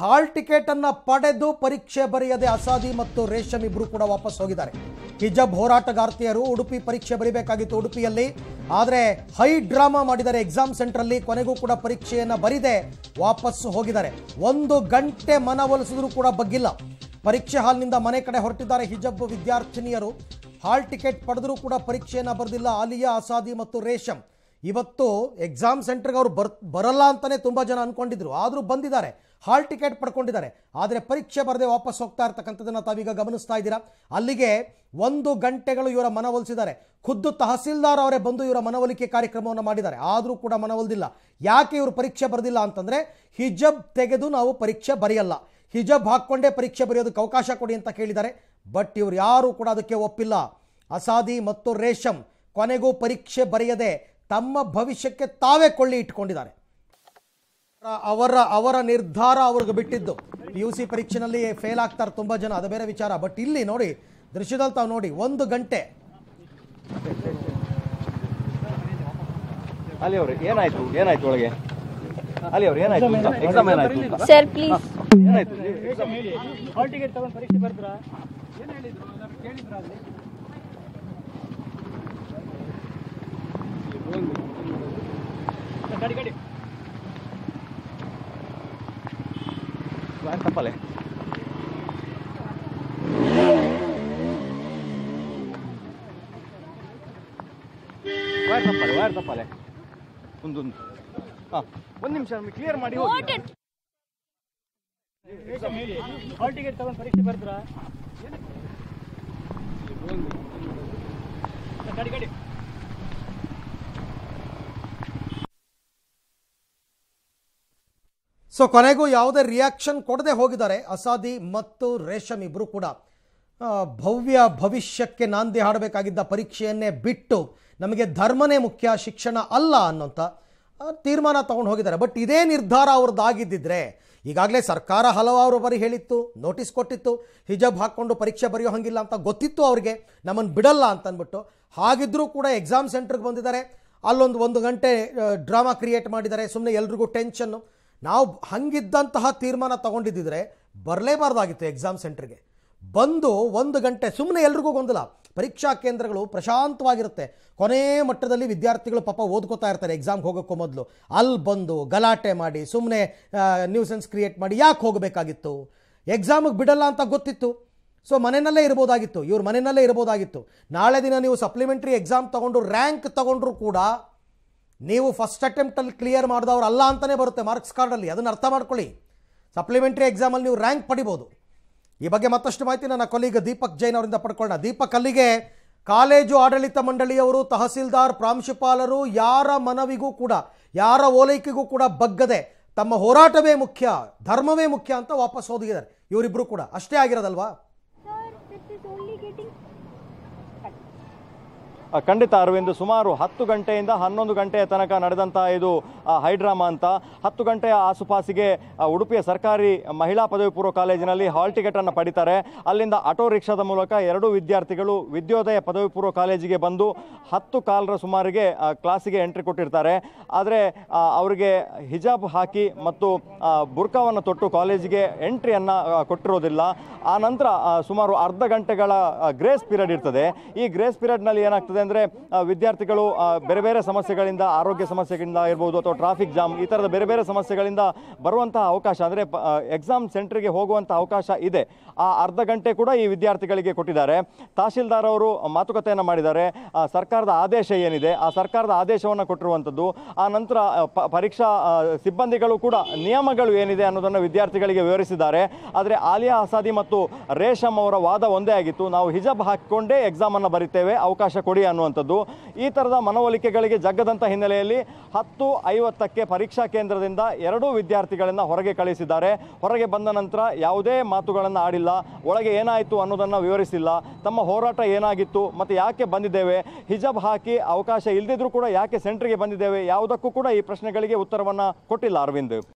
hall ticket ಅನ್ನ ಪಡೆದು ಪರೀಕ್ಷೆ ಬರೆಯದೆ ಅಸಾದಿ ಮತ್ತು ರೇಷಮ್ ಇಬ್ರು ಕೂಡ ವಾಪಸ್ ಹೋಗಿದ್ದಾರೆ ಹಿಜಬ್ ಹೋರಾಟಗಾರ್ತಿಯರು ಉಡುಪಿ ಪರೀಕ್ಷೆ ಬರೀಬೇಕಾಗಿತ್ತು ಉಡುಪಿಯಲ್ಲಿ ಆದರೆ ಹೈ ಡ್ರಾಮಾ ಮಾಡಿದ್ದಾರೆ ಎಕ್ಸಾಮ್ ಸೆಂಟ್ರಲ್ಲಿ ಕೊನೆಗೂ ಕೂಡ ಪರೀಕ್ಷೆಯನ್ನು ಬರಿದೆ ವಾಪಸ್ಸು ಹೋಗಿದ್ದಾರೆ ಒಂದು ಗಂಟೆ ಮನವೊಲಿಸಿದ್ರು ಕೂಡ ಬಗ್ಗಿಲ್ಲ ಪರೀಕ್ಷೆ ಹಾಲ್ನಿಂದ ಮನೆ ಕಡೆ ಹೊರಟಿದ್ದಾರೆ ಹಿಜಬ್ ವಿದ್ಯಾರ್ಥಿನಿಯರು ಹಾಲ್ ಟಿಕೆಟ್ ಪಡೆದರೂ ಕೂಡ ಪರೀಕ್ಷೆಯನ್ನು ಬರೆದಿಲ್ಲ ಆಲಿಯಾ ಅಸಾದಿ ಮತ್ತು ರೇಷಮ್ ಇವತ್ತು ಎಕ್ಸಾಮ್ ಸೆಂಟರ್ಗೆ ಅವರು ಬರ್ ಬರಲ್ಲ ಅಂತಲೇ ತುಂಬ ಜನ ಅಂದ್ಕೊಂಡಿದ್ರು ಆದರೂ ಬಂದಿದ್ದಾರೆ ಹಾಲ್ ಟಿಕೆಟ್ ಪಡ್ಕೊಂಡಿದ್ದಾರೆ ಆದರೆ ಪರೀಕ್ಷೆ ಬರದೆ ವಾಪಸ್ ಹೋಗ್ತಾ ಇರ್ತಕ್ಕಂಥದ್ದನ್ನು ತಾವೀಗ ಗಮನಿಸ್ತಾ ಇದ್ದೀರಾ ಅಲ್ಲಿಗೆ ಒಂದು ಗಂಟೆಗಳು ಇವರ ಮನವೊಲಿಸಿದ್ದಾರೆ ಖುದ್ದು ತಹಸೀಲ್ದಾರ್ ಅವರೇ ಬಂದು ಇವರ ಮನವೊಲಿಕೆ ಕಾರ್ಯಕ್ರಮವನ್ನು ಮಾಡಿದ್ದಾರೆ ಆದರೂ ಕೂಡ ಮನವೊಲಿದಿಲ್ಲ ಯಾಕೆ ಇವರು ಪರೀಕ್ಷೆ ಬರೆದಿಲ್ಲ ಅಂತಂದರೆ ಹಿಜಬ್ ತೆಗೆದು ನಾವು ಪರೀಕ್ಷೆ ಬರೆಯಲ್ಲ ಹಿಜಬ್ ಹಾಕ್ಕೊಂಡೇ ಪರೀಕ್ಷೆ ಬರೆಯೋದಕ್ಕೆ ಅವಕಾಶ ಕೊಡಿ ಅಂತ ಕೇಳಿದ್ದಾರೆ ಬಟ್ ಇವರು ಯಾರೂ ಕೂಡ ಅದಕ್ಕೆ ಒಪ್ಪಿಲ್ಲ ಅಸಾದಿ ಮತ್ತು ರೇಷಮ್ ಕೊನೆಗೂ ಪರೀಕ್ಷೆ ಬರೆಯದೆ ತಮ್ಮ ಭವಿಷ್ಯಕ್ಕೆ ತಾವೇ ಕೊಳ್ಳಿ ಇಟ್ಕೊಂಡಿದ್ದಾರೆ ಅವರ ಅವರ ನಿರ್ಧಾರ ಅವ್ರಿಗೆ ಬಿಟ್ಟಿದ್ದು ಪಿ ಯು ಸಿ ಪರೀಕ್ಷೆನಲ್ಲಿ ಫೇಲ್ ಆಗ್ತಾರೆ ತುಂಬ ಜನ ಅದು ಬೇರೆ ವಿಚಾರ ಬಟ್ ಇಲ್ಲಿ ನೋಡಿ ದೃಶ್ಯದಲ್ಲಿ ತಾವು ನೋಡಿ ಒಂದು ಗಂಟೆ ಅಲ್ಲಿ ಏನಾಯ್ತು ಏನಾಯ್ತು ಸರ್ ಅಲ್ಲಿ wire kapal wire Wire wire ತಪ್ಪಾಲೆ ತಪ್ಪಲೆ ಹಾ ಒಂದು ನಿಮಿಷ ಕ್ಲಿಯರ್ ಮಾಡಿ ಹೋಗಿ ಹಾಲ್ ಟಿಕೆಟ್ ತಗೊಂಡು ಪರೀಕ್ಷೆ ಬರ್ತೀರಾ ಗಾಡಿ ಗಾಡಿ ಸೊ ಕೊನೆಗೂ ಯಾವುದೇ ರಿಯಾಕ್ಷನ್ ಕೊಡದೆ ಹೋಗಿದ್ದಾರೆ ಅಸಾದಿ ಮತ್ತು ರೇಷಮ್ ಇಬ್ಬರು ಕೂಡ ಭವ್ಯ ಭವಿಷ್ಯಕ್ಕೆ ನಾಂದಿ ಹಾಡಬೇಕಾಗಿದ್ದ ಪರೀಕ್ಷೆಯನ್ನೇ ಬಿಟ್ಟು ನಮಗೆ ಧರ್ಮನೇ ಮುಖ್ಯ ಶಿಕ್ಷಣ ಅಲ್ಲ ಅನ್ನೋಂಥ ತೀರ್ಮಾನ ತಗೊಂಡು ಹೋಗಿದ್ದಾರೆ ಬಟ್ ಇದೇ ನಿರ್ಧಾರ ಅವ್ರದ್ದಾಗಿದ್ದಿದ್ರೆ ಈಗಾಗಲೇ ಸರ್ಕಾರ ಹಲವಾರು ಬಾರಿ ಹೇಳಿತ್ತು ನೋಟಿಸ್ ಕೊಟ್ಟಿತ್ತು ಹಿಜಬ್ ಹಾಕ್ಕೊಂಡು ಪರೀಕ್ಷೆ ಬರೆಯೋ ಹಂಗಿಲ್ಲ ಅಂತ ಗೊತ್ತಿತ್ತು ಅವ್ರಿಗೆ ನಮ್ಮನ್ನು ಬಿಡಲ್ಲ ಅಂತಂದ್ಬಿಟ್ಟು ಹಾಗಿದ್ದರೂ ಹಾಗಿದ್ರೂ ಕೂಡ ಎಕ್ಸಾಮ್ ಸೆಂಟ್ರಿಗೆ ಬಂದಿದ್ದಾರೆ ಅಲ್ಲೊಂದು ಒಂದು ಗಂಟೆ ಡ್ರಾಮಾ ಕ್ರಿಯೇಟ್ ಮಾಡಿದ್ದಾರೆ ಸುಮ್ಮನೆ ಎಲ್ರಿಗೂ ಟೆನ್ಷನ್ನು ನಾವು ಹಂಗಿದ್ದಂತಹ ತೀರ್ಮಾನ ತಗೊಂಡಿದ್ದಿದ್ರೆ ಬರಲೇಬಾರ್ದಾಗಿತ್ತು ಎಕ್ಸಾಮ್ ಸೆಂಟ್ರಿಗೆ ಬಂದು ಒಂದು ಗಂಟೆ ಸುಮ್ಮನೆ ಎಲ್ರಿಗೂ ಗೊಂದಲ ಪರೀಕ್ಷಾ ಕೇಂದ್ರಗಳು ಪ್ರಶಾಂತವಾಗಿರುತ್ತೆ ಕೊನೆಯ ಮಟ್ಟದಲ್ಲಿ ವಿದ್ಯಾರ್ಥಿಗಳು ಪಾಪ ಓದ್ಕೋತಾ ಇರ್ತಾರೆ ಎಕ್ಸಾಮ್ಗೆ ಹೋಗೋಕ್ಕೂ ಮೊದಲು ಅಲ್ಲಿ ಬಂದು ಗಲಾಟೆ ಮಾಡಿ ಸುಮ್ಮನೆ ನ್ಯೂಸೆನ್ಸ್ ಕ್ರಿಯೇಟ್ ಮಾಡಿ ಯಾಕೆ ಹೋಗಬೇಕಾಗಿತ್ತು ಎಕ್ಸಾಮಿಗೆ ಬಿಡಲ್ಲ ಅಂತ ಗೊತ್ತಿತ್ತು ಸೊ ಮನೆಯಲ್ಲೇ ಇರ್ಬೋದಾಗಿತ್ತು ಇವ್ರ ಮನೆಯಲ್ಲೇ ಇರ್ಬೋದಾಗಿತ್ತು ನಾಳೆ ದಿನ ನೀವು ಸಪ್ಲಿಮೆಂಟ್ರಿ ಎಕ್ಸಾಮ್ ತೊಗೊಂಡು ರ್ಯಾಂಕ್ ತಗೊಂಡ್ರೂ ಕೂಡ ನೀವು ಫಸ್ಟ್ ಅಟೆಂಪ್ಟಲ್ಲಿ ಕ್ಲಿಯರ್ ಮಾಡಿದವ್ರು ಅಲ್ಲ ಅಂತಲೇ ಬರುತ್ತೆ ಮಾರ್ಕ್ಸ್ ಕಾರ್ಡಲ್ಲಿ ಅದನ್ನು ಅರ್ಥ ಮಾಡ್ಕೊಳ್ಳಿ ಸಪ್ಲಿಮೆಂಟ್ರಿ ಎಕ್ಸಾಮಲ್ಲಿ ನೀವು ರ್ಯಾಂಕ್ ಪಡಿಬೋದು ಈ ಬಗ್ಗೆ ಮತ್ತಷ್ಟು ಮಾಹಿತಿ ನನ್ನ ಕೊಲೀಗ ದೀಪಕ್ ಜೈನ್ ಅವರಿಂದ ಪಡ್ಕೊಳ್ಳೋಣ ದೀಪಕ್ ಅಲ್ಲಿಗೆ ಕಾಲೇಜು ಆಡಳಿತ ಮಂಡಳಿಯವರು ತಹಸೀಲ್ದಾರ್ ಪ್ರಾಂಶುಪಾಲರು ಯಾರ ಮನವಿಗೂ ಕೂಡ ಯಾರ ಓಲೈಕೆಗೂ ಕೂಡ ಬಗ್ಗದೆ ತಮ್ಮ ಹೋರಾಟವೇ ಮುಖ್ಯ ಧರ್ಮವೇ ಮುಖ್ಯ ಅಂತ ವಾಪಸ್ ಓದಿದ್ದಾರೆ ಇವರಿಬ್ಬರು ಕೂಡ ಅಷ್ಟೇ ಆಗಿರೋದಲ್ವಾ ಖಂಡಿತ ಅರವಿಂದ್ ಸುಮಾರು ಹತ್ತು ಗಂಟೆಯಿಂದ ಹನ್ನೊಂದು ಗಂಟೆಯ ತನಕ ನಡೆದಂಥ ಇದು ಹೈಡ್ರಾಮಾ ಅಂತ ಹತ್ತು ಗಂಟೆಯ ಆಸುಪಾಸಿಗೆ ಉಡುಪಿಯ ಸರ್ಕಾರಿ ಮಹಿಳಾ ಪದವಿ ಪೂರ್ವ ಕಾಲೇಜಿನಲ್ಲಿ ಹಾಲ್ ಟಿಕೆಟ್ ಅನ್ನು ಪಡಿತಾರೆ ಅಲ್ಲಿಂದ ಆಟೋ ರಿಕ್ಷಾದ ಮೂಲಕ ಎರಡೂ ವಿದ್ಯಾರ್ಥಿಗಳು ವಿದ್ಯೋದಯ ಪದವಿ ಪೂರ್ವ ಕಾಲೇಜಿಗೆ ಬಂದು ಹತ್ತು ಕಾಲರ ಸುಮಾರಿಗೆ ಕ್ಲಾಸಿಗೆ ಎಂಟ್ರಿ ಕೊಟ್ಟಿರ್ತಾರೆ ಆದರೆ ಅವರಿಗೆ ಹಿಜಾಬ್ ಹಾಕಿ ಮತ್ತು ಬುರ್ಕಾವನ್ನು ತೊಟ್ಟು ಕಾಲೇಜಿಗೆ ಎಂಟ್ರಿಯನ್ನು ಕೊಟ್ಟಿರೋದಿಲ್ಲ ಆ ನಂತರ ಸುಮಾರು ಅರ್ಧ ಗಂಟೆಗಳ ಗ್ರೇಸ್ ಪೀರಿಯಡ್ ಇರ್ತದೆ ಈ ಗ್ರೇಸ್ ಪೀರಿಯಡ್ನಲ್ಲಿ ಏನಾಗ್ತದೆ ಅಂದರೆ ವಿದ್ಯಾರ್ಥಿಗಳು ಬೇರೆ ಬೇರೆ ಸಮಸ್ಯೆಗಳಿಂದ ಆರೋಗ್ಯ ಸಮಸ್ಯೆಗಳಿಂದ ಇರ್ಬೋದು ಅಥವಾ ಟ್ರಾಫಿಕ್ ಜಾಮ್ ಈ ಥರದ ಬೇರೆ ಬೇರೆ ಸಮಸ್ಯೆಗಳಿಂದ ಬರುವಂತಹ ಅವಕಾಶ ಅಂದರೆ ಎಕ್ಸಾಮ್ ಸೆಂಟ್ರಿಗೆ ಹೋಗುವಂಥ ಅವಕಾಶ ಇದೆ ಆ ಅರ್ಧ ಗಂಟೆ ಕೂಡ ಈ ವಿದ್ಯಾರ್ಥಿಗಳಿಗೆ ಕೊಟ್ಟಿದ್ದಾರೆ ತಹಶೀಲ್ದಾರ್ ಅವರು ಮಾತುಕತೆಯನ್ನು ಮಾಡಿದ್ದಾರೆ ಸರ್ಕಾರದ ಆದೇಶ ಏನಿದೆ ಆ ಸರ್ಕಾರದ ಆದೇಶವನ್ನು ಕೊಟ್ಟಿರುವಂಥದ್ದು ಆ ನಂತರ ಪರೀಕ್ಷಾ ಸಿಬ್ಬಂದಿಗಳು ಕೂಡ ನಿಯಮಗಳು ಏನಿದೆ ಅನ್ನೋದನ್ನು ವಿದ್ಯಾರ್ಥಿಗಳಿಗೆ ವಿವರಿಸಿದ್ದಾರೆ ಆದರೆ ಆಲಿಯಾ ಆಸಾದಿ ಮತ್ತು ರೇಷಮ್ ಅವರ ವಾದ ಒಂದೇ ಆಗಿತ್ತು ನಾವು ಹಿಜಬ್ ಹಾಕಿಕೊಂಡೇ ಎಕ್ಸಾಮನ್ನು ಬರೀತೇವೆ ಅವಕಾಶ ಕೊಡಿ ಅನ್ನುವಂಥದ್ದು ಈ ಥರದ ಮನವೊಲಿಕೆಗಳಿಗೆ ಜಗ್ಗದಂಥ ಹಿನ್ನೆಲೆಯಲ್ಲಿ ಹತ್ತು ಐವತ್ತಕ್ಕೆ ಪರೀಕ್ಷಾ ಕೇಂದ್ರದಿಂದ ಎರಡೂ ವಿದ್ಯಾರ್ಥಿಗಳನ್ನು ಹೊರಗೆ ಕಳಿಸಿದ್ದಾರೆ ಹೊರಗೆ ಬಂದ ನಂತರ ಯಾವುದೇ ಮಾತುಗಳನ್ನು ಆಡಿಲ್ಲ ಒಳಗೆ ಏನಾಯಿತು ಅನ್ನೋದನ್ನು ವಿವರಿಸಿಲ್ಲ ತಮ್ಮ ಹೋರಾಟ ಏನಾಗಿತ್ತು ಮತ್ತು ಯಾಕೆ ಬಂದಿದ್ದೇವೆ ಹಿಜಬ್ ಹಾಕಿ ಅವಕಾಶ ಇಲ್ಲದಿದ್ರೂ ಕೂಡ ಯಾಕೆ ಸೆಂಟ್ರಿಗೆ ಬಂದಿದ್ದೇವೆ ಯಾವುದಕ್ಕೂ ಕೂಡ ಈ ಪ್ರಶ್ನೆಗಳಿಗೆ ಉತ್ತರವನ್ನು ಕೊಟ್ಟಿಲ್ಲ ಅರವಿಂದ್